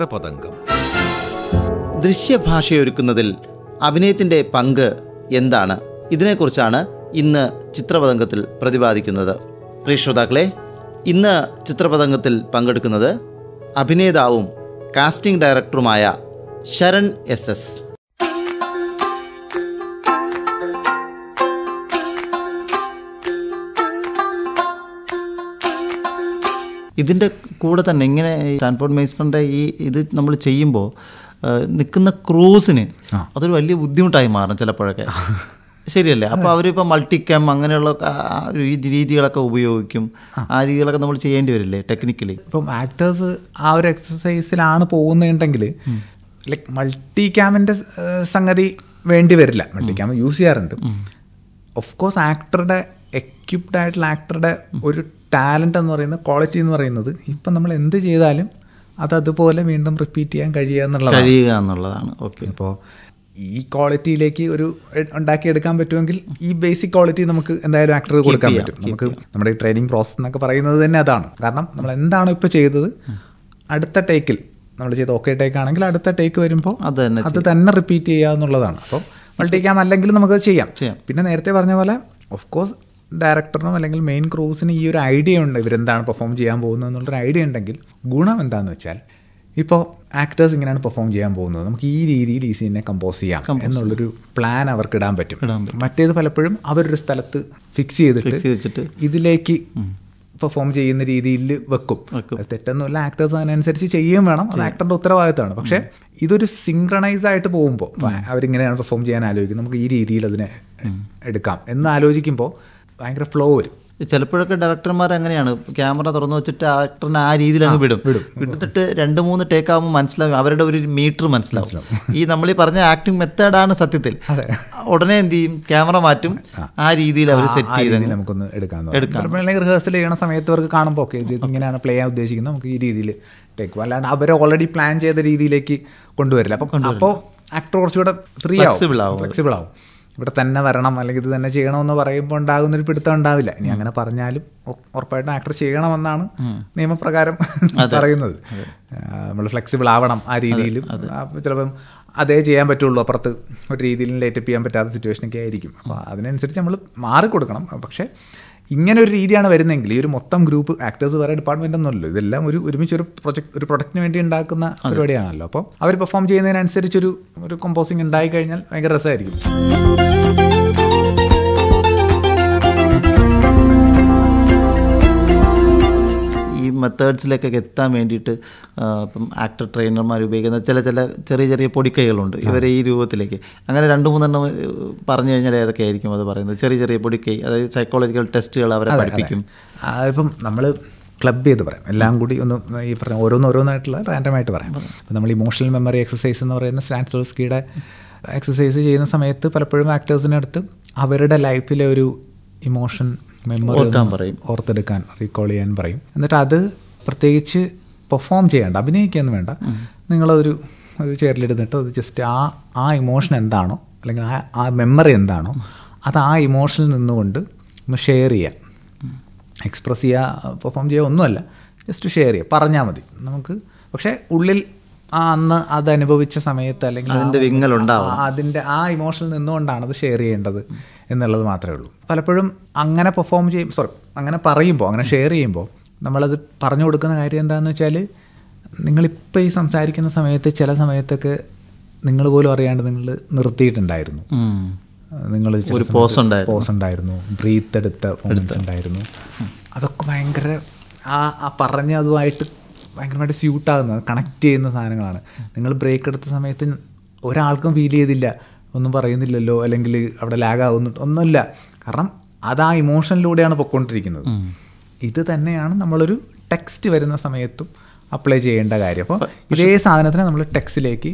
ചിത്രപതംഗം ദൃശ്യഭാഷയൊരുക്കുന്നതിൽ അഭിനയത്തിൻ്റെ പങ്ക് എന്താണ് ഇതിനെക്കുറിച്ചാണ് ഇന്ന് ചിത്രപതംഗത്തിൽ പ്രതിപാദിക്കുന്നത് പ്രിയ ശ്രോതാക്കളെ ഇന്ന് ചിത്രപതംഗത്തിൽ പങ്കെടുക്കുന്നത് അഭിനേതാവും കാസ്റ്റിംഗ് ഡയറക്ടറുമായ ശരൺ എസ് എസ് ഇതിൻ്റെ കൂടെ തന്നെ ഇങ്ങനെ ട്രാൻസ്പോർട്ട് മിനിസ്റ്ററിൻ്റെ ഈ ഇത് നമ്മൾ ചെയ്യുമ്പോൾ നിൽക്കുന്ന ക്രൂസിന് അതൊരു വലിയ ബുദ്ധിമുട്ടായി മാറണം ചിലപ്പോഴൊക്കെ ശരിയല്ലേ അപ്പോൾ അവരിപ്പോൾ മൾട്ടിക്കാം അങ്ങനെയുള്ള രീതികളൊക്കെ ഉപയോഗിക്കും ആ രീതികളൊക്കെ നമ്മൾ ചെയ്യേണ്ടി വരില്ലേ ടെക്നിക്കലി ഇപ്പം ആക്ടേഴ്സ് ആ ഒരു എക്സസൈസിലാണ് പോകുന്നുണ്ടെങ്കിൽ ലൈക്ക് മൾട്ടി ക്യാമിൻ്റെ സംഗതി വേണ്ടി വരില്ല മൾട്ടി ക്യാം യൂസ് ചെയ്യാറുണ്ട് ഓഫ് കോഴ്സ് ആക്ടറുടെ എക്യുപ്ഡ് ആയിട്ടുള്ള ആക്ടറുടെ ഒരു ടാലൻ്റ് എന്ന് പറയുന്ന ക്വാളിറ്റി എന്ന് പറയുന്നത് ഇപ്പം നമ്മൾ എന്ത് ചെയ്താലും അത് അതുപോലെ വീണ്ടും റിപ്പീറ്റ് ചെയ്യാൻ കഴിയുക എന്നുള്ളത് കഴിയുക എന്നുള്ളതാണ് ഓക്കെ അപ്പോൾ ഈ ക്വാളിറ്റിയിലേക്ക് ഒരു ഉണ്ടാക്കിയെടുക്കാൻ പറ്റുമെങ്കിൽ ഈ ബേസിക് ക്വാളിറ്റി നമുക്ക് എന്തായാലും ആക്ടർ കൊടുക്കാൻ പറ്റും നമുക്ക് നമ്മുടെ ഈ ട്രെയിനിങ് പ്രോസസ്സ് എന്നൊക്കെ പറയുന്നത് തന്നെ അതാണ് കാരണം നമ്മൾ എന്താണോ ഇപ്പോൾ ചെയ്തത് അടുത്ത ടേക്കിൽ നമ്മൾ ചെയ്ത ഓക്കെ ടേക്ക് ആണെങ്കിൽ അടുത്ത ടേക്ക് വരുമ്പോൾ അത് തന്നെ അത് തന്നെ റിപ്പീറ്റ് ചെയ്യുക എന്നുള്ളതാണ് അപ്പോൾ മൾട്ടിക്കാം അല്ലെങ്കിൽ നമുക്ക് ചെയ്യാം ചെയ്യാം പിന്നെ നേരത്തെ പറഞ്ഞ പോലെ ഓഫ് കോഴ്സ് ഡയറക്ടറിനും അല്ലെങ്കിൽ മെയിൻ ക്രൂസിനും ഈ ഒരു ഐഡിയ ഉണ്ട് ഇവരെന്താണ് പെർഫോം ചെയ്യാൻ പോകുന്നത് എന്നുള്ളൊരു ഐഡിയ ഉണ്ടെങ്കിൽ ഗുണം എന്താണെന്ന് വെച്ചാൽ ഇപ്പോൾ ആക്ടേഴ്സ് ഇങ്ങനെയാണ് പെർഫോം ചെയ്യാൻ പോകുന്നത് നമുക്ക് ഈ രീതിയിൽ ഈ സീനിനെ കമ്പോസ് ചെയ്യാം എന്നുള്ളൊരു പ്ലാൻ അവർക്ക് ഇടാൻ പറ്റും മറ്റേത് പലപ്പോഴും അവരൊരു സ്ഥലത്ത് ഫിക്സ് ചെയ്തിട്ട് ഇതിലേക്ക് പെർഫോം ചെയ്യുന്ന രീതിയിൽ വെക്കും തെറ്റൊന്നുമില്ല ആക്ടേഴ്സ് അതിനനുസരിച്ച് ചെയ്യുകയും വേണം അത് ആക്ടറിന്റെ ഉത്തരവാദിത്തമാണ് പക്ഷേ ഇതൊരു സിംഗ്രണൈസ് ആയിട്ട് പോകുമ്പോൾ അവരിങ്ങനെയാണ് പെർഫോം ചെയ്യാൻ ആലോചിക്കുന്നത് നമുക്ക് ഈ രീതിയിൽ അതിനെ എടുക്കാം എന്ന് ആലോചിക്കുമ്പോൾ ഭയങ്കര ഫ്ലോ വരും ചിലപ്പോഴൊക്കെ ഡയറക്ടർമാർ അങ്ങനെയാണ് ക്യാമറ തുറന്നു വെച്ചിട്ട് ആക്ടറിനെ ആ രീതിയിൽ അങ്ങ് വിടും വിടുന്നിട്ട് രണ്ട് മൂന്ന് ടേക്ക് ആകുമ്പോൾ മനസ്സിലാവും അവരുടെ ഒരു മീറ്റർ മനസ്സിലാവും ഈ നമ്മൾ ഈ പറഞ്ഞ ആക്ടിങ് മെത്തേഡാണ് സത്യത്തിൽ ഉടനെ എന്ത് ചെയ്യും ക്യാമറ മാറ്റും ആ രീതിയിൽ അവർ സെറ്റ് ചെയ്ത് നമുക്കൊന്ന് എടുക്കാം എടുക്കാം റിഹേഴ്സൽ ചെയ്യണ സമയത്ത് അവർക്ക് കാണുമ്പോൾ ഓക്കെ ഇങ്ങനെയാണ് പ്ലേ ചെയ്യാൻ ഉദ്ദേശിക്കുന്നത് നമുക്ക് ഈ രീതിയിൽ ടേക്ക് അല്ലാണ്ട് അവർ ഓൾറെഡി പ്ലാൻ ചെയ്ത രീതിയിലേക്ക് കൊണ്ടുവരില്ല അപ്പോൾ അപ്പോൾ ആക്ടർ കുറച്ചുകൂടെ ഫ്രീ ആവും ഫ്ലെക്സിബിൾ ആവും ഇവിടെ തന്നെ വരണം അല്ലെങ്കിൽ ഇത് തന്നെ ചെയ്യണമെന്ന് പറയുമ്പോൾ ഉണ്ടാകുന്ന ഒരു പിടുത്തം ഉണ്ടാവില്ല ഇനി അങ്ങനെ പറഞ്ഞാലും ഉറപ്പായിട്ടും ആക്ടർ ചെയ്യണമെന്നാണ് നിയമപ്രകാരം പറയുന്നത് നമ്മൾ ഫ്ലെക്സിബിൾ ആവണം ആ രീതിയിലും ചിലപ്പം അതേ ചെയ്യാൻ പറ്റുള്ളൂ അപ്പുറത്ത് ഒരു രീതിയിലും ലേറ്റപ്പ് ചെയ്യാൻ പറ്റാത്ത സിറ്റുവേഷനൊക്കെ ആയിരിക്കും അപ്പോൾ അതിനനുസരിച്ച് നമ്മൾ മാറിക്കൊടുക്കണം പക്ഷേ ഇങ്ങനെ ഒരു രീതിയാണ് വരുന്നതെങ്കിൽ ഈ ഒരു മൊത്തം ഗ്രൂപ്പ് ആക്ടേഴ്സ് വേറെ ഡിപ്പാർട്ട്മെന്റ് ഒന്നുമല്ലോ ഇതെല്ലാം ഒരു ഒരുമിച്ച് ഒരു പ്രൊജക്ട് ഒരു പ്രൊഡക്റ്റിന് വേണ്ടി ഉണ്ടാക്കുന്ന പരിപാടിയാണല്ലോ അപ്പോൾ അവർ പെർഫോം ചെയ്യുന്നതിനനുസരിച്ചൊരു ഒരു കോമ്പോസിങ് ഉണ്ടായി കഴിഞ്ഞാൽ ഭയങ്കര രസമായിരിക്കും മെത്തേഡ്സിലേക്കൊക്കെ എത്താൻ വേണ്ടിയിട്ട് ഇപ്പം ആക്ടർ ട്രെയിനർമാർ ഉപയോഗിക്കുന്ന ചില ചില ചെറിയ ചെറിയ പൊടിക്കൈകളുണ്ട് ഇവരെ ഈ രൂപത്തിലേക്ക് അങ്ങനെ രണ്ട് മൂന്നെണ്ണം പറഞ്ഞു കഴിഞ്ഞാൽ ഏതൊക്കെ ആയിരിക്കും അത് പറയുന്നത് ചെറിയ ചെറിയ പൊടിക്കൈ അതായത് സൈക്കോളജിക്കൽ ടെസ്റ്റുകൾ അവരെ പഠിപ്പിക്കും ഇപ്പം നമ്മൾ ക്ലബ് ചെയ്ത് പറയാം എല്ലാം കൂടി ഒന്ന് ഈ പറഞ്ഞ ഓരോന്നായിട്ടുള്ള റാൻഡമായിട്ട് പറയാം അപ്പം നമ്മൾ ഇമോഷണൽ മെമ്മറി എക്സസൈസ് എന്ന് പറയുന്ന സ്റ്റാൻസോസ്കിയുടെ എക്സസൈസ് ചെയ്യുന്ന സമയത്ത് പലപ്പോഴും ആക്ടേഴ്സിനടുത്ത് അവരുടെ ലൈഫിലെ ഒരു ഇമോഷൻ മെമ്മറി ഓർക്കാൻ പറയും ഓർത്തെടുക്കാൻ റീകോൾ ചെയ്യാൻ പറയും എന്നിട്ട് അത് പ്രത്യേകിച്ച് പെർഫോം ചെയ്യേണ്ട അഭിനയിക്കുകയൊന്നും വേണ്ട നിങ്ങളൊരു ഒരു ചെയറിലിരുന്നിട്ട് അത് ജസ്റ്റ് ആ ആ ഇമോഷൻ എന്താണോ അല്ലെങ്കിൽ ആ ആ മെമ്മറി എന്താണോ അത് ആ ഇമോഷനിൽ നിന്നുകൊണ്ട് ഒന്ന് ഷെയർ ചെയ്യാം എക്സ്പ്രസ് ചെയ്യുക പെർഫോം ചെയ്യുക ഒന്നുമല്ല ജസ്റ്റ് ഷെയർ ചെയ്യുക പറഞ്ഞാൽ മതി നമുക്ക് പക്ഷേ ഉള്ളിൽ ആ അന്ന് അത് അനുഭവിച്ച സമയത്ത് അല്ലെങ്കിൽ അതിൻ്റെ ആ ഇമോഷനിൽ നിന്നുകൊണ്ടാണ് അത് ഷെയർ ചെയ്യേണ്ടത് എന്നുള്ളത് മാത്രമേ ഉള്ളൂ പലപ്പോഴും അങ്ങനെ പെർഫോം ചെയ്യും സോറി അങ്ങനെ പറയുമ്പോൾ അങ്ങനെ ഷെയർ ചെയ്യുമ്പോൾ നമ്മളത് പറഞ്ഞു കൊടുക്കുന്ന കാര്യം എന്താണെന്ന് വെച്ചാൽ നിങ്ങളിപ്പോൾ ഈ സംസാരിക്കുന്ന സമയത്ത് ചില സമയത്തൊക്കെ നിങ്ങൾ പോലും അറിയാണ്ട് നിങ്ങൾ നിർത്തിയിട്ടുണ്ടായിരുന്നു നിങ്ങൾ ഒരു പോസ് ഉണ്ടായിരുന്നു പോസ് ഉണ്ടായിരുന്നു ബ്രീത്ത് എടുത്ത ഉണ്ടായിരുന്നു അതൊക്കെ ഭയങ്കര ആ ആ പറഞ്ഞ അതുമായിട്ട് ഭയങ്കരമായിട്ട് സ്യൂട്ടാകുന്ന കണക്ട് ചെയ്യുന്ന സാധനങ്ങളാണ് നിങ്ങൾ ബ്രേക്ക് എടുത്ത സമയത്ത് ഒരാൾക്കും ഫീൽ ചെയ്തില്ല ഒന്നും പറയുന്നില്ലല്ലോ അല്ലെങ്കിൽ അവിടെ ലാഗാവുന്നു ഒന്നുമില്ല കാരണം അത് ആ ഇമോഷനിലൂടെയാണ് പൊയ്ക്കൊണ്ടിരിക്കുന്നത് ഇത് തന്നെയാണ് നമ്മളൊരു ടെക്സ്റ്റ് വരുന്ന സമയത്തും അപ്ലൈ ചെയ്യേണ്ട കാര്യം അപ്പോൾ ഇതേ സാധനത്തിനെ നമ്മൾ ടെക്സ്റ്റിലേക്ക്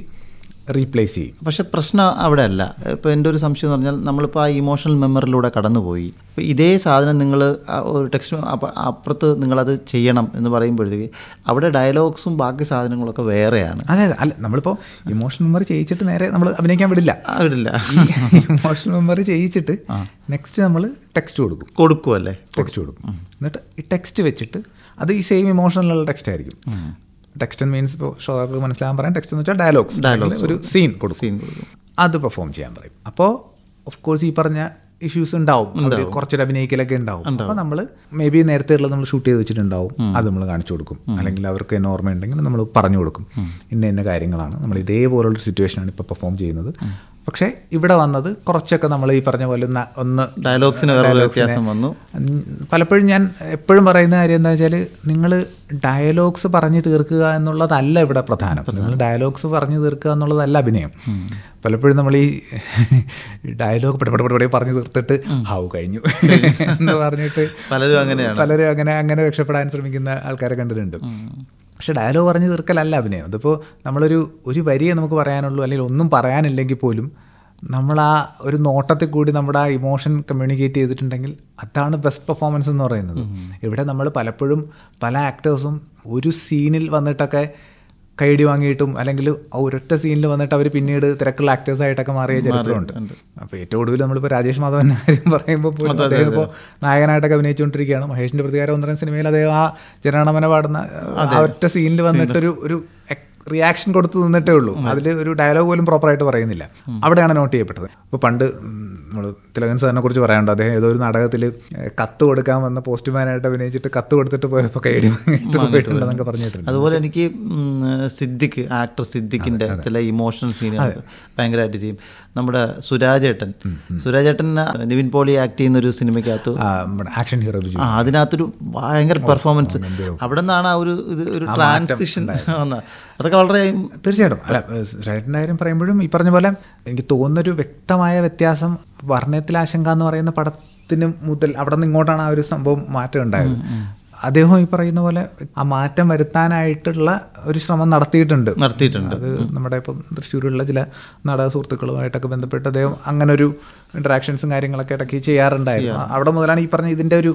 റീപ്ലേസ് ചെയ്യും പക്ഷെ പ്രശ്നം അവിടെ അല്ല ഇപ്പോൾ എൻ്റെ ഒരു സംശയം എന്ന് പറഞ്ഞാൽ നമ്മളിപ്പോൾ ആ ഇമോഷണൽ മെമ്മറിലൂടെ കടന്നുപോയി അപ്പോൾ ഇതേ സാധനം നിങ്ങൾ ഒരു ടെക്സ്റ്റ് അപ്പുറത്ത് നിങ്ങളത് ചെയ്യണം എന്ന് പറയുമ്പോഴത്തേക്ക് അവിടെ ഡയലോഗ്സും ബാക്കി സാധനങ്ങളൊക്കെ വേറെയാണ് അതെ അല്ല നമ്മളിപ്പോൾ ഇമോഷണൽ മെമ്മറി ചെയ്യിച്ചിട്ട് നേരെ നമ്മൾ അഭിനയിക്കാൻ വിടില്ല വിടില്ല ഇമോഷണൽ മെമ്മറി ചെയ്യിച്ചിട്ട് നെക്സ്റ്റ് നമ്മൾ ടെക്സ്റ്റ് കൊടുക്കും കൊടുക്കുമല്ലേ ടെക്സ്റ്റ് കൊടുക്കും എന്നിട്ട് ഈ ടെക്സ്റ്റ് വെച്ചിട്ട് അത് ഈ സെയിം ഇമോഷണലുള്ള ടെക്സ്റ്റ് ആയിരിക്കും ടെക്സ്റ്റ് മീൻസ് ഇപ്പോൾ ഷോക്ക് മനസ്സിലാകാൻ പറയാം ടെക്സ്റ്റ് എന്ന് വെച്ചാൽ ഡയലോഗ്സ് ഡയലോഗ്സ് ഒരു സീൻ കൊടുക്കും അത് പെർഫോം ചെയ്യാൻ പറയും അപ്പോൾ ഓഫ് കോഴ്സ് ഈ പറഞ്ഞ ഇഷ്യൂസ് ഉണ്ടാവും കുറച്ചൊരു അഭിനയിക്കലൊക്കെ ഉണ്ടാവും അപ്പോൾ നമ്മൾ മേ ബി നേരത്തെ ഉള്ളത് നമ്മൾ ഷൂട്ട് ചെയ്ത് വെച്ചിട്ടുണ്ടാവും അത് നമ്മൾ കാണിച്ചു കൊടുക്കും അല്ലെങ്കിൽ അവർക്ക് എന്നെ ഓർമ്മയുണ്ടെങ്കിൽ നമ്മൾ പറഞ്ഞു കൊടുക്കും ഇന്ന ഇന്ന കാര്യങ്ങളാണ് നമ്മൾ ഇതേപോലുള്ള സിറ്റുവേഷനാണ് ഇപ്പോൾ പെർഫോം ചെയ്യുന്നത് പക്ഷേ ഇവിടെ വന്നത് കുറച്ചൊക്കെ നമ്മൾ ഈ പറഞ്ഞ പോലെ ഒന്ന് ഡയലോഗ്സിന് വന്നു പലപ്പോഴും ഞാൻ എപ്പോഴും പറയുന്ന കാര്യം എന്താ വെച്ചാൽ നിങ്ങൾ ഡയലോഗ്സ് പറഞ്ഞു തീർക്കുക എന്നുള്ളതല്ല ഇവിടെ പ്രധാനം നിങ്ങൾ ഡയലോഗ്സ് പറഞ്ഞു തീർക്കുക എന്നുള്ളതല്ല അഭിനയം പലപ്പോഴും നമ്മൾ ഈ ഡയലോഗ് പെട്ടെന്ന് പെട്ടെന്ന് പറഞ്ഞു തീർത്തിട്ട് ഹാവ് കഴിഞ്ഞു എന്ന് പറഞ്ഞിട്ട് പലരും അങ്ങനെയാണ് പലരും അങ്ങനെ അങ്ങനെ രക്ഷപ്പെടാൻ ശ്രമിക്കുന്ന ആൾക്കാരെ കണ്ടിട്ടുണ്ട് പക്ഷെ ഡയലോഗ് പറഞ്ഞ് തീർക്കലല്ല അഭിനയം അതിപ്പോൾ നമ്മളൊരു ഒരു വരിയെ നമുക്ക് പറയാനുള്ളൂ അല്ലെങ്കിൽ ഒന്നും പറയാനില്ലെങ്കിൽ പോലും നമ്മൾ ആ ഒരു നോട്ടത്തിൽ കൂടി നമ്മുടെ ആ ഇമോഷൻ കമ്മ്യൂണിക്കേറ്റ് ചെയ്തിട്ടുണ്ടെങ്കിൽ അതാണ് ബെസ്റ്റ് പെർഫോമൻസ് എന്ന് പറയുന്നത് ഇവിടെ നമ്മൾ പലപ്പോഴും പല ആക്ടേഴ്സും ഒരു സീനിൽ വന്നിട്ടൊക്കെ കൈഡി വാങ്ങിയിട്ടും അല്ലെങ്കിൽ ഒരൊറ്റ സീനിൽ വന്നിട്ട് അവർ പിന്നീട് തിരക്കുള്ള ആക്ടേഴ്സ് ആയിട്ടൊക്കെ മാറിയ ചരിത്രമുണ്ട് അപ്പോൾ ഏറ്റവും ഒടുവിൽ നമ്മളിപ്പോൾ രാജേഷ് മാധവൻ കാര്യം പറയുമ്പോൾ അദ്ദേഹം ഇപ്പോൾ നായകനായിട്ടൊക്കെ അഭിനയിച്ചുകൊണ്ടിരിക്കുകയാണ് മഹേഷിൻ്റെ പ്രതികാരം ഒന്നര സിനിമയിൽ അദ്ദേഹം ആ ജനണമന പാടുന്ന ഒറ്റ സീനിൽ വന്നിട്ടൊരു ഒരു റിയാക്ഷൻ കൊടുത്ത് നിന്നിട്ടേ ഉള്ളൂ അതിൽ ഒരു ഡയലോഗ് പോലും പ്രോപ്പറായിട്ട് പറയുന്നില്ല അവിടെയാണ് നോട്ട് ചെയ്യപ്പെട്ടത് അപ്പോൾ പണ്ട് നമ്മൾ തിലകൻ സാറിനെ കുറിച്ച് പറയാനുണ്ട് അദ്ദേഹം ഏതോ ഒരു നാടകത്തിൽ കത്ത് കൊടുക്കാൻ വന്ന പോസ്റ്റ്മാനായിട്ട് അഭിനയിച്ചിട്ട് കത്ത് കൊടുത്തിട്ട് പോയപ്പോൾ കൈഡി പോയിട്ടുണ്ടെന്നൊക്കെ പറഞ്ഞിട്ടുണ്ട് അതുപോലെ എനിക്ക് സിദ്ദിഖ് ആക്ടർ സിദ്ദിഖിൻ്റെ ചില ഇമോഷണൽ സീനുകൾ ഭയങ്കരമായിട്ട് ചെയ്യും നമ്മുടെ സുരാജേട്ടൻ സുരാജേട്ടൻ നിവിൻ പോളി ആക്ട് ചെയ്യുന്ന ഒരു സിനിമയ്ക്കകത്ത് ആക്ഷൻ ഹീറോ അതിനകത്തൊരു ഭയങ്കര പെർഫോമൻസ് അവിടെ നിന്നാണ് ആ ഒരു ഇത് ഒരു ട്രാൻസിഷൻ അതൊക്കെ വളരെ തീർച്ചയായിട്ടും അല്ല ശ്രീയേട്ടൻ്റെ കാര്യം പറയുമ്പോഴും ഈ പറഞ്ഞ പോലെ എനിക്ക് തോന്നുന്നൊരു വ്യക്തമായ വ്യത്യാസം വർണ്ണയത്തിൽ ആശങ്ക എന്ന് പറയുന്ന പടത്തിന് മുതൽ അവിടെ നിന്ന് ഇങ്ങോട്ടാണ് ആ ഒരു സംഭവം മാറ്റം ഉണ്ടായത് അദ്ദേഹം ഈ പറയുന്ന പോലെ ആ മാറ്റം വരുത്താനായിട്ടുള്ള ഒരു ശ്രമം നടത്തിയിട്ടുണ്ട് നടത്തിയിട്ടുണ്ട് അത് നമ്മുടെ ഇപ്പം തൃശ്ശൂരുള്ള ചില നാടക സുഹൃത്തുക്കളുമായിട്ടൊക്കെ ബന്ധപ്പെട്ട് അദ്ദേഹം അങ്ങനെ ഒരു ഇന്ററാക്ഷൻസും കാര്യങ്ങളൊക്കെ ഇടയ്ക്ക് ചെയ്യാറുണ്ടായിരുന്നു അവിടെ മുതലാണ് ഈ പറഞ്ഞ ഇതിന്റെ ഒരു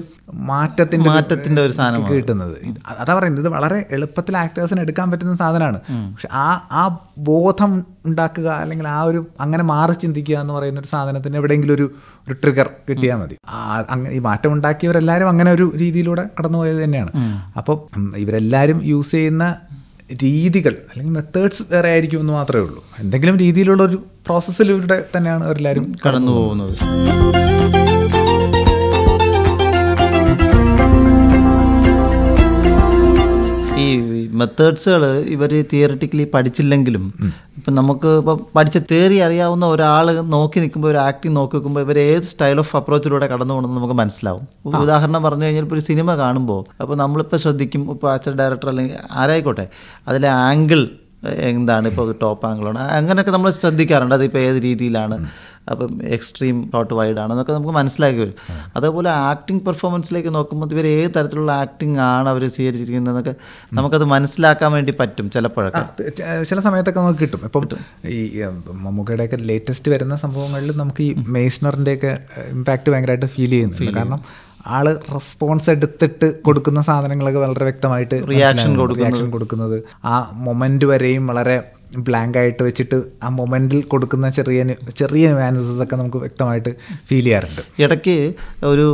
മാറ്റത്തിന്റെ മാറ്റത്തിന്റെ ഒരു സാധനം കിട്ടുന്നത് അതാ പറയുന്നത് ഇത് വളരെ എളുപ്പത്തിൽ ആക്ടേഴ്സിന് എടുക്കാൻ പറ്റുന്ന സാധനമാണ് പക്ഷെ ആ ആ ബോധം ഉണ്ടാക്കുക അല്ലെങ്കിൽ ആ ഒരു അങ്ങനെ മാറി ചിന്തിക്കുക എന്ന് പറയുന്ന ഒരു സാധനത്തിന് എവിടെയെങ്കിലും ഒരു ഒരു ട്രിഗർ കിട്ടിയാൽ മതി ഈ മാറ്റം ഉണ്ടാക്കിയവരെല്ലാവരും അങ്ങനെ ഒരു രീതിയിലൂടെ കടന്നുപോയത് തന്നെയാണ് അപ്പോൾ ഇവരെല്ലാവരും യൂസ് ചെയ്യുന്ന രീതികൾ അല്ലെങ്കിൽ മെത്തേഡ്സ് വേറെ ആയിരിക്കും എന്ന് മാത്രമേ ഉള്ളൂ എന്തെങ്കിലും രീതിയിലുള്ള ഒരു പ്രോസസ്സിലൂടെ തന്നെയാണ് എല്ലാവരും കടന്നു പോകുന്നത് ഈ മെത്തേഡ്സുകൾ ഇവർ തിയറിറ്റിക്കലി പഠിച്ചില്ലെങ്കിലും ഇപ്പം നമുക്ക് ഇപ്പം പഠിച്ച തിയറി അറിയാവുന്ന ഒരാൾ നോക്കി നിൽക്കുമ്പോൾ ഒരു ആക്ടിങ് നോക്കി നിൽക്കുമ്പോൾ ഇവർ ഏത് സ്റ്റൈൽ ഓഫ് അപ്രോച്ചിലൂടെ കടന്നു പോകണമെന്ന് നമുക്ക് മനസ്സിലാവും ഉദാഹരണം പറഞ്ഞു കഴിഞ്ഞാൽ ഇപ്പോൾ ഒരു സിനിമ കാണുമ്പോൾ അപ്പോൾ നമ്മളിപ്പോൾ ശ്രദ്ധിക്കും ഇപ്പോൾ അച്ഛൻ ഡയറക്ടർ അല്ലെങ്കിൽ ആരായിക്കോട്ടെ അതിലെ ആംഗിൾ എന്താണ് ഇപ്പോൾ ടോപ്പ് ആംഗിളാണ് അങ്ങനെയൊക്കെ നമ്മൾ ശ്രദ്ധിക്കാറുണ്ട് അതിപ്പോൾ ഏത് രീതിയിലാണ് അപ്പം എക്സ്ട്രീം ഷോട്ട് വൈഡ് ആണ് നമുക്ക് മനസ്സിലാക്കി വരും അതേപോലെ ആക്ടിങ് പെർഫോമൻസിലേക്ക് നോക്കുമ്പോൾ ഇവർ ഏത് തരത്തിലുള്ള ആക്ടിങ് ആണ് അവർ സ്വീകരിച്ചിരിക്കുന്നതെന്നൊക്കെ നമുക്കത് മനസ്സിലാക്കാൻ വേണ്ടി പറ്റും ചിലപ്പോഴൊക്കെ ചില സമയത്തൊക്കെ നമുക്ക് കിട്ടും ഇപ്പം ഈ ഒക്കെ ലേറ്റസ്റ്റ് വരുന്ന സംഭവങ്ങളിൽ നമുക്ക് ഈ മേസ്നറിൻ്റെയൊക്കെ ഇമ്പാക്റ്റ് ഭയങ്കരമായിട്ട് ഫീൽ ചെയ്യുന്നുണ്ട് കാരണം ആള് റെസ്പോൺസ് എടുത്തിട്ട് കൊടുക്കുന്ന സാധനങ്ങളൊക്കെ വളരെ വ്യക്തമായിട്ട് റിയാക്ഷൻ റിയാക്ഷൻ കൊടുക്കുന്നത് ആ മൊമെന്റ് വരെയും വളരെ ബ്ലാങ്ക് ആയിട്ട് വെച്ചിട്ട് ആ മൊമെൻറ്റിൽ കൊടുക്കുന്ന ചെറിയ ചെറിയ മാനസസ് ഒക്കെ നമുക്ക് വ്യക്തമായിട്ട് ഫീൽ ചെയ്യാറുണ്ട് ഇടയ്ക്ക് ഒരു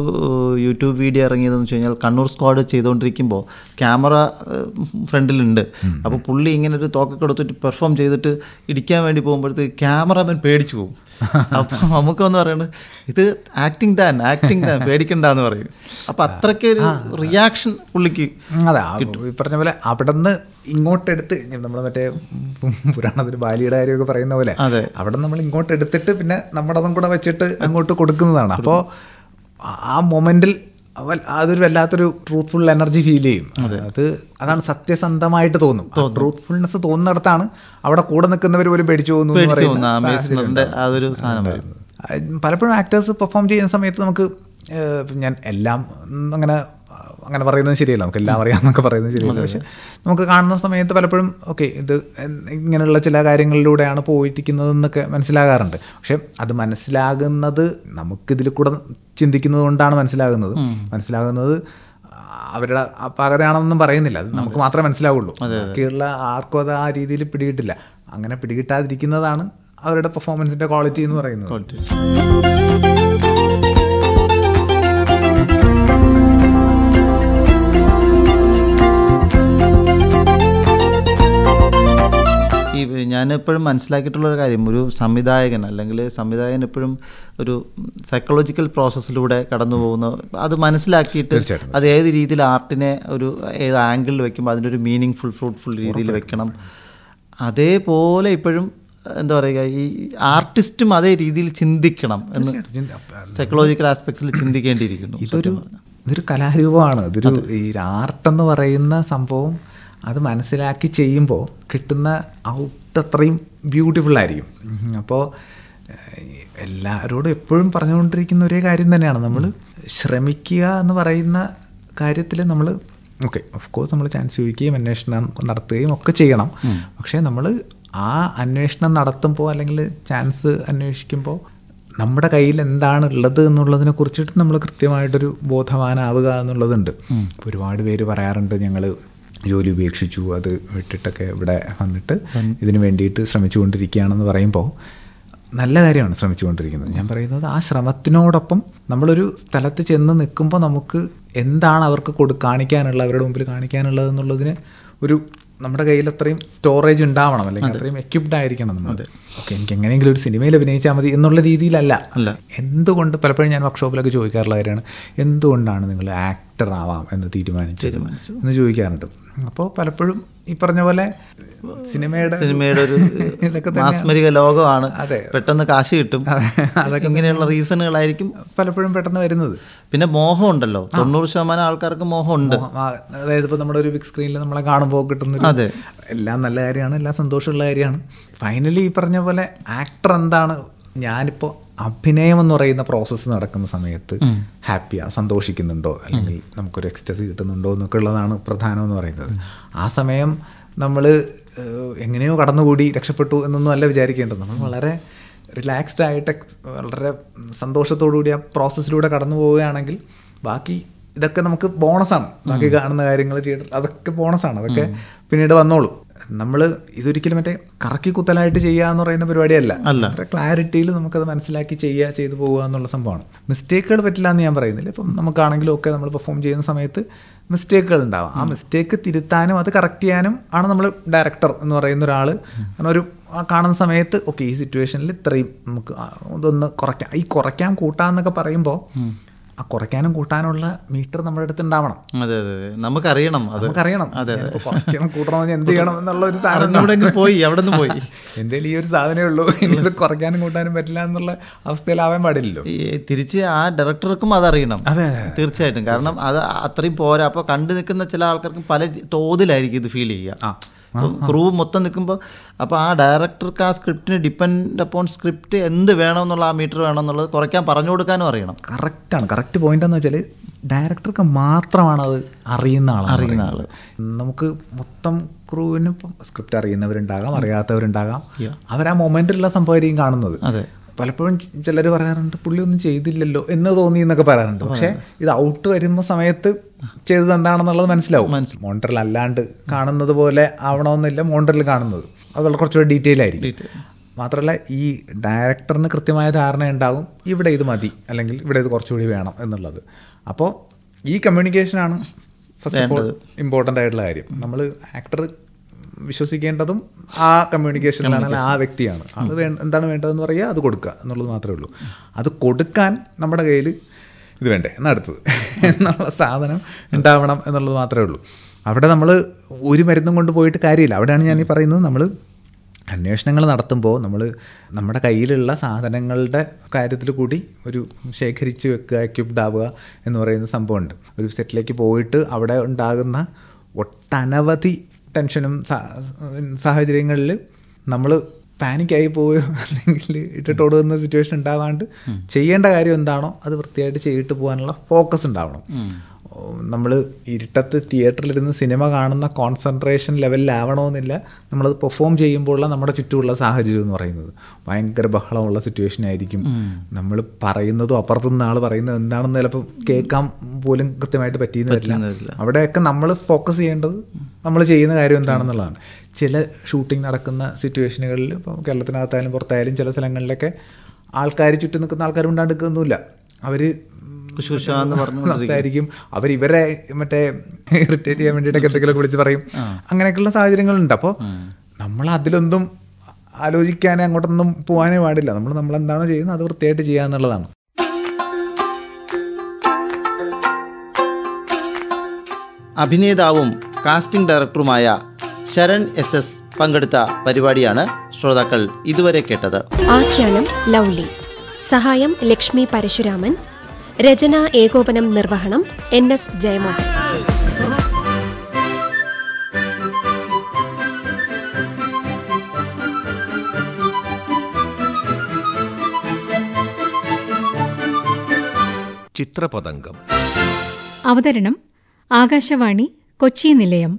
യൂട്യൂബ് വീഡിയോ ഇറങ്ങിയതെന്ന് വെച്ച് കഴിഞ്ഞാൽ കണ്ണൂർ സ്ക്വാഡ് ചെയ്തുകൊണ്ടിരിക്കുമ്പോൾ ക്യാമറ ഫ്രണ്ടിലുണ്ട് അപ്പോൾ പുള്ളി ഇങ്ങനെ ഒരു തോക്കൊക്കെ എടുത്തിട്ട് പെർഫോം ചെയ്തിട്ട് ഇടിക്കാൻ വേണ്ടി പോകുമ്പോഴത്തേക്ക് ക്യാമറമാൻ പേടിച്ചു പോകും അപ്പോൾ നമുക്കൊന്ന് പറയുന്നത് ഇത് ആക്ടിങ് താൻ ആക്ടിങ് താൻ പേടിക്കണ്ടെന്ന് പറയും അപ്പോൾ അത്രയ്ക്ക് ഒരു റിയാക്ഷൻ പുള്ളിക്ക് അതെ പറഞ്ഞ പോലെ അവിടെ നിന്ന് ഇങ്ങോട്ടെടുത്ത് നമ്മൾ മറ്റേ പുരാണത്തിൽ ബാലിയുടെ കാര്യമൊക്കെ പറയുന്ന പോലെ അതെ അവിടെ നമ്മൾ ഇങ്ങോട്ട് എടുത്തിട്ട് പിന്നെ നമ്മുടെതും കൂടെ വെച്ചിട്ട് അങ്ങോട്ട് കൊടുക്കുന്നതാണ് അപ്പോൾ ആ മൊമെൻറ്റിൽ അതൊരു വല്ലാത്തൊരു ട്രൂത്ത്ഫുൾ എനർജി ഫീൽ ചെയ്യും അത് അതാണ് സത്യസന്ധമായിട്ട് തോന്നും ട്രൂത്ത്ഫുൾനെസ് തോന്നുന്നിടത്താണ് അവിടെ കൂടെ നിൽക്കുന്നവർ പോലും പേടിച്ചു പോകുന്നു പലപ്പോഴും ആക്ടേഴ്സ് പെർഫോം ചെയ്യുന്ന സമയത്ത് നമുക്ക് ഞാൻ എല്ലാം അങ്ങനെ അങ്ങനെ പറയുന്നത് ശരിയല്ല നമുക്ക് എല്ലാം അറിയാം എന്നൊക്കെ പറയുന്നത് ശരിയല്ല പക്ഷെ നമുക്ക് കാണുന്ന സമയത്ത് പലപ്പോഴും ഓക്കെ ഇത് ഇങ്ങനെയുള്ള ചില കാര്യങ്ങളിലൂടെയാണ് പോയിട്ടിരിക്കുന്നതെന്നൊക്കെ മനസ്സിലാകാറുണ്ട് പക്ഷെ അത് മനസ്സിലാകുന്നത് നമുക്കിതിൽ കൂടെ ചിന്തിക്കുന്നത് കൊണ്ടാണ് മനസ്സിലാകുന്നത് മനസ്സിലാകുന്നത് അവരുടെ അപാകതയാണെന്നൊന്നും പറയുന്നില്ല അത് നമുക്ക് മാത്രമേ മനസ്സിലാവുള്ളൂ ബാക്കിയുള്ള ആർക്കും അത് ആ രീതിയിൽ പിടികിട്ടില്ല അങ്ങനെ പിടികിട്ടാതിരിക്കുന്നതാണ് അവരുടെ പെർഫോമൻസിന്റെ ക്വാളിറ്റി എന്ന് പറയുന്നത് ഈ ഞാൻ എപ്പോഴും മനസ്സിലാക്കിയിട്ടുള്ള ഒരു കാര്യം ഒരു സംവിധായകൻ അല്ലെങ്കിൽ സംവിധായകൻ എപ്പോഴും ഒരു സൈക്കോളജിക്കൽ പ്രോസസ്സിലൂടെ കടന്നു പോകുന്ന അത് മനസ്സിലാക്കിയിട്ട് അത് ഏത് രീതിയിൽ ആർട്ടിനെ ഒരു ഏത് ആംഗിളിൽ വെക്കുമ്പോൾ അതിൻ്റെ ഒരു മീനിങ് ഫുൾ ഫ്രൂട്ട്ഫുൾ രീതിയിൽ വെക്കണം അതേപോലെ ഇപ്പോഴും എന്താ പറയുക ഈ ആർട്ടിസ്റ്റും അതേ രീതിയിൽ ചിന്തിക്കണം എന്ന് സൈക്കോളജിക്കൽ ആസ്പെക്ട്സിൽ ചിന്തിക്കേണ്ടിയിരിക്കുന്നു ഇതൊരു ഇതൊരു കലാരൂപമാണ് ഇതൊരു ഈ ആർട്ട് എന്ന് പറയുന്ന സംഭവം അത് മനസ്സിലാക്കി ചെയ്യുമ്പോൾ കിട്ടുന്ന ഔട്ട് അത്രയും ആയിരിക്കും അപ്പോൾ എല്ലാവരോടും എപ്പോഴും പറഞ്ഞുകൊണ്ടിരിക്കുന്ന ഒരേ കാര്യം തന്നെയാണ് നമ്മൾ ശ്രമിക്കുക എന്ന് പറയുന്ന കാര്യത്തിൽ നമ്മൾ ഓക്കെ ഓഫ് കോഴ്സ് നമ്മൾ ചാൻസ് ചോദിക്കുകയും അന്വേഷണം നടത്തുകയും ഒക്കെ ചെയ്യണം പക്ഷേ നമ്മൾ ആ അന്വേഷണം നടത്തുമ്പോൾ അല്ലെങ്കിൽ ചാൻസ് അന്വേഷിക്കുമ്പോൾ നമ്മുടെ കയ്യിൽ എന്താണ് ഉള്ളത് എന്നുള്ളതിനെ കുറിച്ചിട്ട് നമ്മൾ കൃത്യമായിട്ടൊരു ബോധവാനാവുക എന്നുള്ളതുണ്ട് ഒരുപാട് പേര് പറയാറുണ്ട് ഞങ്ങൾ ജോലി ഉപേക്ഷിച്ചു അത് വിട്ടിട്ടൊക്കെ ഇവിടെ വന്നിട്ട് ഇതിന് വേണ്ടിയിട്ട് ശ്രമിച്ചുകൊണ്ടിരിക്കുകയാണെന്ന് പറയുമ്പോൾ നല്ല കാര്യമാണ് ശ്രമിച്ചുകൊണ്ടിരിക്കുന്നത് ഞാൻ പറയുന്നത് ആ ശ്രമത്തിനോടൊപ്പം നമ്മളൊരു സ്ഥലത്ത് ചെന്ന് നിൽക്കുമ്പോൾ നമുക്ക് എന്താണ് അവർക്ക് കൊടു കാണിക്കാനുള്ളത് അവരുടെ മുമ്പിൽ കാണിക്കാനുള്ളത് എന്നുള്ളതിന് ഒരു നമ്മുടെ കയ്യിൽ അത്രയും സ്റ്റോറേജ് ഉണ്ടാവണം അല്ലെങ്കിൽ അത്രയും എക്യുപ്ഡ് ആയിരിക്കണം നമ്മൾ ഓക്കെ എനിക്ക് എങ്ങനെയെങ്കിലും ഒരു സിനിമയിൽ അഭിനയിച്ചാൽ മതി എന്നുള്ള രീതിയിലല്ല അല്ല എന്തുകൊണ്ട് പലപ്പോഴും ഞാൻ വർക്ക്ഷോപ്പിലൊക്കെ ചോദിക്കാറുള്ള കാര്യമാണ് എന്തുകൊണ്ടാണ് നിങ്ങൾ ആക്ടർ ആവാം എന്ന് തീരുമാനിച്ചത് എന്ന് ചോദിക്കാറുണ്ട് അപ്പോൾ പലപ്പോഴും ഈ പറഞ്ഞ പോലെ സിനിമയുടെ സിനിമയുടെ ഒരു മാസ്മരിക ലോകമാണ് അതെ പെട്ടെന്ന് കാശ് കിട്ടും അതൊക്കെ ഇങ്ങനെയുള്ള റീസണുകളായിരിക്കും പലപ്പോഴും പെട്ടെന്ന് വരുന്നത് പിന്നെ മോഹം ഉണ്ടല്ലോ തൊണ്ണൂറ് ശതമാനം ആൾക്കാർക്ക് മോഹമുണ്ട് അതായത് ഇപ്പോൾ നമ്മുടെ ഒരു ബിഗ് സ്ക്രീനിൽ നമ്മളെ കാണുമ്പോൾ കിട്ടുന്ന അതെ എല്ലാം നല്ല കാര്യമാണ് എല്ലാം സന്തോഷമുള്ള കാര്യമാണ് ഫൈനലി ഈ പറഞ്ഞ പോലെ ആക്ടർ എന്താണ് ഞാനിപ്പോൾ അഭിനയം എന്ന് പറയുന്ന പ്രോസസ്സ് നടക്കുന്ന സമയത്ത് ഹാപ്പിയാണ് സന്തോഷിക്കുന്നുണ്ടോ അല്ലെങ്കിൽ നമുക്കൊരു എക്സ്റ്റസി കിട്ടുന്നുണ്ടോ എന്നൊക്കെ ഉള്ളതാണ് പ്രധാനം എന്ന് പറയുന്നത് ആ സമയം നമ്മൾ എങ്ങനെയോ കടന്നുകൂടി രക്ഷപ്പെട്ടു എന്നൊന്നും അല്ല വിചാരിക്കേണ്ടത് നമ്മൾ വളരെ റിലാക്സ്ഡ് ആയിട്ട് വളരെ സന്തോഷത്തോടുകൂടി ആ പ്രോസസ്സിലൂടെ കടന്നു പോവുകയാണെങ്കിൽ ബാക്കി ഇതൊക്കെ നമുക്ക് ബോണസാണ് ബാക്കി കാണുന്ന കാര്യങ്ങൾ ചെയ്തിട്ട് അതൊക്കെ ബോണസാണ് അതൊക്കെ പിന്നീട് വന്നോളൂ നമ്മൾ ഇതൊരിക്കലും മറ്റേ കറക്കി കുത്തലായിട്ട് ചെയ്യുക എന്ന് പറയുന്ന പരിപാടിയല്ല അല്ല ക്ലാരിറ്റിയിൽ നമുക്കത് മനസ്സിലാക്കി ചെയ്യുക ചെയ്തു പോകുക എന്നുള്ള സംഭവമാണ് മിസ്റ്റേക്കുകൾ പറ്റില്ല എന്ന് ഞാൻ പറയുന്നില്ല ഇപ്പം നമുക്കാണെങ്കിലും ഒക്കെ നമ്മൾ പെർഫോം ചെയ്യുന്ന സമയത്ത് മിസ്റ്റേക്കുകൾ ഉണ്ടാവാം ആ മിസ്റ്റേക്ക് തിരുത്താനും അത് കറക്റ്റ് ചെയ്യാനും ആണ് നമ്മൾ ഡയറക്ടർ എന്ന് പറയുന്ന ഒരാൾ കാരണം ഒരു കാണുന്ന സമയത്ത് ഓക്കെ ഈ സിറ്റുവേഷനിൽ ഇത്രയും നമുക്ക് ഇതൊന്ന് കുറയ്ക്കാം ഈ കുറയ്ക്കാൻ കൂട്ടാന്നൊക്കെ പറയുമ്പോൾ ആ കുറയ്ക്കാനും കൂട്ടാനുള്ള മീറ്റർ നമ്മുടെ അടുത്ത് ഉണ്ടാവണം അതെ അതെ നമുക്കറിയണം നമുക്കറിയണം അതെ കുറയ്ക്കണം കൂട്ടണമെന്ന് എന്ത് ചെയ്യണം എന്നുള്ള ഒരു സാധനം പോയി അവിടെ നിന്ന് പോയി എൻ്റെ ഈ ഒരു സാധനമേ ഉള്ളൂ ഇത് കുറയ്ക്കാനും കൂട്ടാനും പറ്റില്ല എന്നുള്ള അവസ്ഥയിലാവാൻ പാടില്ലല്ലോ തിരിച്ച് ആ ഡയറക്ടർക്കും അതറിയണം അതെ തീർച്ചയായിട്ടും കാരണം അത് അത്രയും പോരാ അപ്പോൾ കണ്ടു നിൽക്കുന്ന ചില ആൾക്കാർക്കും പല തോതിലായിരിക്കും ഇത് ഫീൽ ചെയ്യുക ക്രൂ മൊത്തം നിൽക്കുമ്പോൾ അപ്പോൾ ആ ഡയറക്ടർക്ക് ആ സ്ക്രിപ്റ്റിന് ഡിപ്പെൻഡ് അപ്പോൺ സ്ക്രിപ്റ്റ് എന്ത് വേണമെന്നുള്ള ആ മീറ്റർ വേണമെന്നുള്ളത് കുറയ്ക്കാൻ പറഞ്ഞു കൊടുക്കാനും അറിയണം കറക്റ്റാണ് കറക്റ്റ് പോയിന്റ് എന്ന് വെച്ചാൽ ഡയറക്ടർക്ക് മാത്രമാണ് അത് അറിയുന്ന ആൾ അറിയുന്ന ആൾ നമുക്ക് മൊത്തം ക്രൂവിന് സ്ക്രിപ്റ്റ് അറിയുന്നവരുണ്ടാകാം അറിയാത്തവരുണ്ടാകാം അവർ ആ മൊമെൻറ്റിലുള്ള സംഭവമായിരിക്കും കാണുന്നത് അതെ പലപ്പോഴും ചിലർ പറയാറുണ്ട് പുള്ളി ഒന്നും ചെയ്തില്ലല്ലോ എന്ന് തോന്നി എന്നൊക്കെ പറയാറുണ്ട് പക്ഷേ ഇത് ഔട്ട് വരുമ്പോൾ സമയത്ത് ചെയ്തത് എന്താണെന്നുള്ളത് മനസ്സിലാവും മോണിറ്ററിൽ അല്ലാണ്ട് കാണുന്നത് പോലെ ആവണമെന്നില്ല മോണിറ്ററിൽ കാണുന്നത് അതുപോലെ കുറച്ചുകൂടി ഡീറ്റെയിൽ ആയിരിക്കും മാത്രമല്ല ഈ ഡയറക്ടറിന് കൃത്യമായ ധാരണ ഉണ്ടാകും ഇവിടെ ഇത് മതി അല്ലെങ്കിൽ ഇവിടെ ഇത് കുറച്ചുകൂടി വേണം എന്നുള്ളത് അപ്പോൾ ഈ കമ്മ്യൂണിക്കേഷനാണ് ഫസ്റ്റ് ഓഫ് ഓൾ ഇമ്പോർട്ടൻ്റ് ആയിട്ടുള്ള കാര്യം നമ്മൾ ആക്ടർ വിശ്വസിക്കേണ്ടതും ആ കമ്മ്യൂണിക്കേഷനിലാണ് അല്ലെങ്കിൽ ആ വ്യക്തിയാണ് അത് വേ എന്താണ് വേണ്ടതെന്ന് പറയുക അത് കൊടുക്കുക എന്നുള്ളത് മാത്രമേ ഉള്ളൂ അത് കൊടുക്കാൻ നമ്മുടെ കയ്യിൽ ഇത് വേണ്ടേ എന്നാ അടുത്തത് എന്നുള്ള സാധനം ഉണ്ടാവണം എന്നുള്ളത് മാത്രമേ ഉള്ളൂ അവിടെ നമ്മൾ ഒരു മരുന്നും കൊണ്ട് പോയിട്ട് കാര്യമില്ല അവിടെയാണ് ഞാൻ ഈ പറയുന്നത് നമ്മൾ അന്വേഷണങ്ങൾ നടത്തുമ്പോൾ നമ്മൾ നമ്മുടെ കയ്യിലുള്ള സാധനങ്ങളുടെ കാര്യത്തിൽ കൂടി ഒരു ശേഖരിച്ച് വെക്കുക എക്യുപ്ഡ് ആവുക എന്ന് പറയുന്ന സംഭവമുണ്ട് ഒരു സെറ്റിലേക്ക് പോയിട്ട് അവിടെ ഉണ്ടാകുന്ന ഒട്ടനവധി ടെൻഷനും സാഹചര്യങ്ങളിൽ നമ്മൾ പാനിക്കായി പോവുകയോ അല്ലെങ്കിൽ ഇട്ടിട്ടോടുന്ന സിറ്റുവേഷൻ ഉണ്ടാവാണ്ട് ചെയ്യേണ്ട കാര്യം എന്താണോ അത് വൃത്തിയായിട്ട് ചെയ്തിട്ട് പോകാനുള്ള ഫോക്കസ് ഉണ്ടാവണം നമ്മൾ ഇരുട്ടത്ത് തിയേറ്ററിലിരുന്ന് സിനിമ കാണുന്ന കോൺസെൻട്രേഷൻ ലെവലിലാവണമെന്നില്ല നമ്മളത് പെർഫോം ചെയ്യുമ്പോഴുള്ള നമ്മുടെ ചുറ്റുമുള്ള സാഹചര്യം എന്ന് പറയുന്നത് ഭയങ്കര ബഹളമുള്ള സിറ്റുവേഷൻ ആയിരിക്കും നമ്മൾ പറയുന്നതും നിന്ന് ആൾ പറയുന്നത് എന്താണെന്ന് ചിലപ്പോൾ കേൾക്കാൻ പോലും കൃത്യമായിട്ട് പറ്റിയെന്ന് വരില്ല അവിടെയൊക്കെ നമ്മൾ ഫോക്കസ് ചെയ്യേണ്ടത് നമ്മൾ ചെയ്യുന്ന കാര്യം എന്താണെന്നുള്ളതാണ് ചില ഷൂട്ടിംഗ് നടക്കുന്ന സിറ്റുവേഷനുകളിൽ ഇപ്പോൾ കേരളത്തിനകത്തായാലും പുറത്തായാലും ചില സ്ഥലങ്ങളിലൊക്കെ ആൾക്കാർ ചുറ്റും നിൽക്കുന്ന ആൾക്കാർ ഉണ്ടാണ്ട് അവർ ശുശ്രൂഷ എന്ന് പറഞ്ഞു അവർ ഇവരെ മറ്റേ ഇറിറ്റേറ്റ് ചെയ്യാൻ വേണ്ടിയിട്ടൊക്കെ എന്തെങ്കിലുമൊക്കെ വിളിച്ച് പറയും അങ്ങനെയൊക്കെയുള്ള സാഹചര്യങ്ങളുണ്ട് അപ്പോൾ നമ്മൾ അതിലൊന്നും ആലോചിക്കാനേ അങ്ങോട്ടൊന്നും പോകാനേ പാടില്ല നമ്മൾ നമ്മൾ എന്താണോ ചെയ്യുന്നത് അത് വൃത്തിയായിട്ട് ചെയ്യുക എന്നുള്ളതാണ് അഭിനേതാവും കാസ്റ്റിംഗ് ഡയറക്ടറുമായ ശരൺ എസ് എസ് പങ്കെടുത്ത പരിപാടിയാണ് ശ്രോതാക്കൾ ഇതുവരെ കേട്ടത് ആഖ്യാനം ലൗലി സഹായം ലക്ഷ്മി പരശുരാമൻ രചന ഏകോപനം നിർവഹണം എൻ എസ് ജയമോഹൻ ചിത്രപതംഗം അവതരണം ആകാശവാണി കൊച്ചി നിലയം